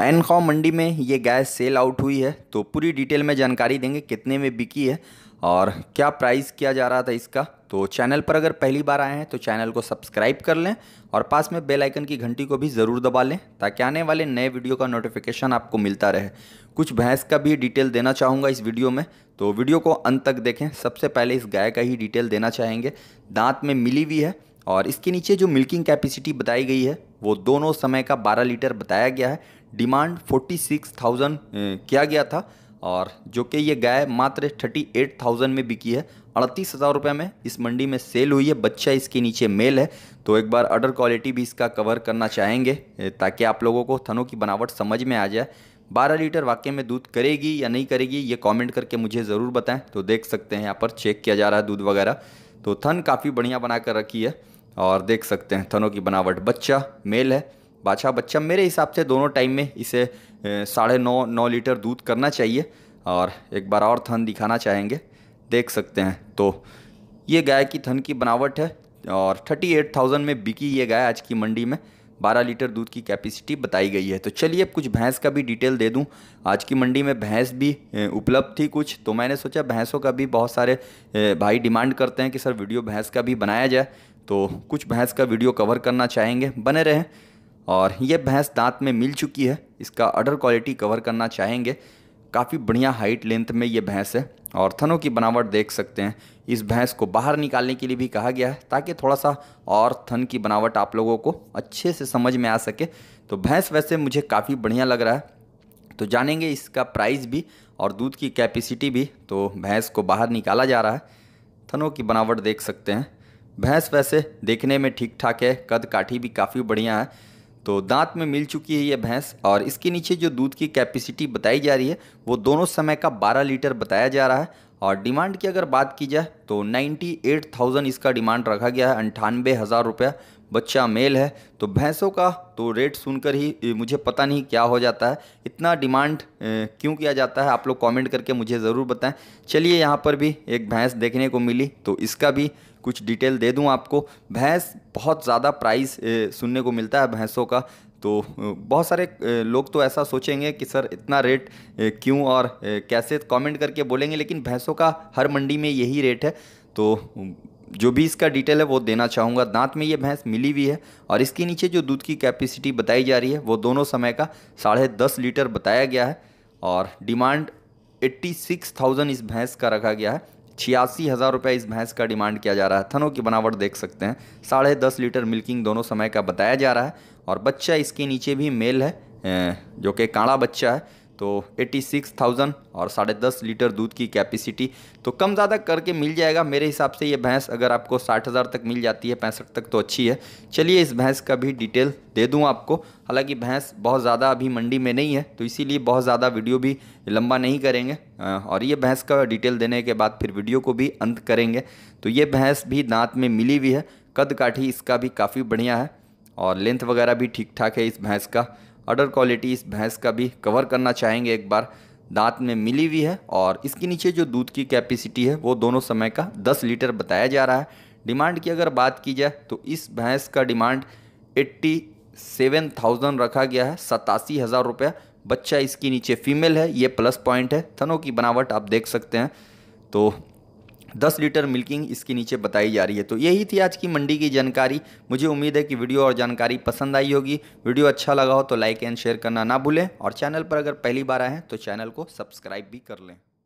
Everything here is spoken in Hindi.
एन कॉम मंडी में ये गाय सेल आउट हुई है तो पूरी डिटेल में जानकारी देंगे कितने में बिकी है और क्या प्राइस किया जा रहा था इसका तो चैनल पर अगर पहली बार आए हैं तो चैनल को सब्सक्राइब कर लें और पास में बेल आइकन की घंटी को भी ज़रूर दबा लें ताकि आने वाले नए वीडियो का नोटिफिकेशन आपको मिलता रहे कुछ भैंस का भी डिटेल देना चाहूँगा इस वीडियो में तो वीडियो को अंत तक देखें सबसे पहले इस गाय का ही डिटेल देना चाहेंगे दांत में मिली हुई है और इसके नीचे जो मिल्किंग कैपेसिटी बताई गई है वो दोनों समय का 12 लीटर बताया गया है डिमांड 46,000 किया गया था और जो कि ये गाय मात्र 38,000 में बिकी है अड़तीस हज़ार रुपये में इस मंडी में सेल हुई है बच्चा इसके नीचे मेल है तो एक बार अडर क्वालिटी भी इसका कवर करना चाहेंगे ताकि आप लोगों को थनों की बनावट समझ में आ जाए 12 लीटर वाक्य में दूध करेगी या नहीं करेगी ये कमेंट करके मुझे ज़रूर बताएं तो देख सकते हैं यहाँ पर चेक किया जा रहा है दूध वगैरह तो थन काफ़ी बढ़िया बना कर रखी है और देख सकते हैं थनों की बनावट बच्चा मेल है बाछा बच्चा मेरे हिसाब से दोनों टाइम में इसे साढ़े नौ नौ लीटर दूध करना चाहिए और एक बार और थन दिखाना चाहेंगे देख सकते हैं तो ये गाय की थन की बनावट है और थर्टी एट थाउजेंड में बिकी ये गाय आज की मंडी में 12 लीटर दूध की कैपेसिटी बताई गई है तो चलिए अब कुछ भैंस का भी डिटेल दे दूं आज की मंडी में भैंस भी उपलब्ध थी कुछ तो मैंने सोचा भैंसों का भी बहुत सारे भाई डिमांड करते हैं कि सर वीडियो भैंस का भी बनाया जाए तो कुछ भैंस का वीडियो कवर करना चाहेंगे बने रहें और ये भैंस दांत में मिल चुकी है इसका अडर क्वालिटी कवर करना चाहेंगे काफ़ी बढ़िया हाइट लेंथ में ये भैंस है और थनों की बनावट देख सकते हैं इस भैंस को बाहर निकालने के लिए भी कहा गया है ताकि थोड़ा सा और थन की बनावट आप लोगों को अच्छे से समझ में आ सके तो भैंस वैसे मुझे काफ़ी बढ़िया लग रहा है तो जानेंगे इसका प्राइस भी और दूध की कैपेसिटी भी तो भैंस को बाहर निकाला जा रहा है थनों की बनावट देख सकते हैं भैंस वैसे देखने में ठीक ठाक है कद काठी भी काफ़ी बढ़िया है तो दांत में मिल चुकी है ये भैंस और इसके नीचे जो दूध की कैपेसिटी बताई जा रही है वो दोनों समय का 12 लीटर बताया जा रहा है और डिमांड की अगर बात की जाए तो 98,000 इसका डिमांड रखा गया है अंठानवे हज़ार रुपया बच्चा मेल है तो भैंसों का तो रेट सुनकर ही मुझे पता नहीं क्या हो जाता है इतना डिमांड क्यों किया जाता है आप लोग कमेंट करके मुझे ज़रूर बताएं चलिए यहाँ पर भी एक भैंस देखने को मिली तो इसका भी कुछ डिटेल दे दूँ आपको भैंस बहुत ज़्यादा प्राइस सुनने को मिलता है भैंसों का तो बहुत सारे लोग तो ऐसा सोचेंगे कि सर इतना रेट क्यों और कैसे कमेंट करके बोलेंगे लेकिन भैंसों का हर मंडी में यही रेट है तो जो भी इसका डिटेल है वो देना चाहूँगा दांत में ये भैंस मिली हुई है और इसके नीचे जो दूध की कैपेसिटी बताई जा रही है वो दोनों समय का साढ़े दस लीटर बताया गया है और डिमांड एट्टी सिक्स थाउजेंड इस भैंस का रखा गया है छियासी हज़ार रुपये इस भैंस का डिमांड किया जा रहा है थनों की बनावट देख सकते हैं साढ़े दस लीटर मिल्किंग दोनों समय का बताया जा रहा है और बच्चा इसके नीचे भी मेल है जो कि काड़ा बच्चा है तो 86,000 और साढ़े दस लीटर दूध की कैपेसिटी तो कम ज़्यादा करके मिल जाएगा मेरे हिसाब से ये भैंस अगर आपको साठ हज़ार तक मिल जाती है पैंसठ तक तो अच्छी है चलिए इस भैंस का भी डिटेल दे दूँ आपको हालांकि भैंस बहुत ज़्यादा अभी मंडी में नहीं है तो इसीलिए बहुत ज़्यादा वीडियो भी लंबा नहीं करेंगे और ये भैंस का डिटेल देने के बाद फिर वीडियो को भी अंत करेंगे तो ये भैंस भी दाँत में मिली हुई है कद काठी इसका भी काफ़ी बढ़िया है और लेंथ वगैरह भी ठीक ठाक है इस भैंस का अडर क्वालिटी इस भैंस का भी कवर करना चाहेंगे एक बार दांत में मिली हुई है और इसके नीचे जो दूध की कैपेसिटी है वो दोनों समय का 10 लीटर बताया जा रहा है डिमांड की अगर बात की जाए तो इस भैंस का डिमांड एट्टी सेवन थाउजेंड रखा गया है सतासी हज़ार रुपया बच्चा इसके नीचे फीमेल है ये प्लस पॉइंट है थनों की बनावट आप देख सकते हैं तो दस लीटर मिल्किंग इसके नीचे बताई जा रही है तो यही थी आज की मंडी की जानकारी मुझे उम्मीद है कि वीडियो और जानकारी पसंद आई होगी वीडियो अच्छा लगा हो तो लाइक एंड शेयर करना ना भूलें और चैनल पर अगर पहली बार आए हैं तो चैनल को सब्सक्राइब भी कर लें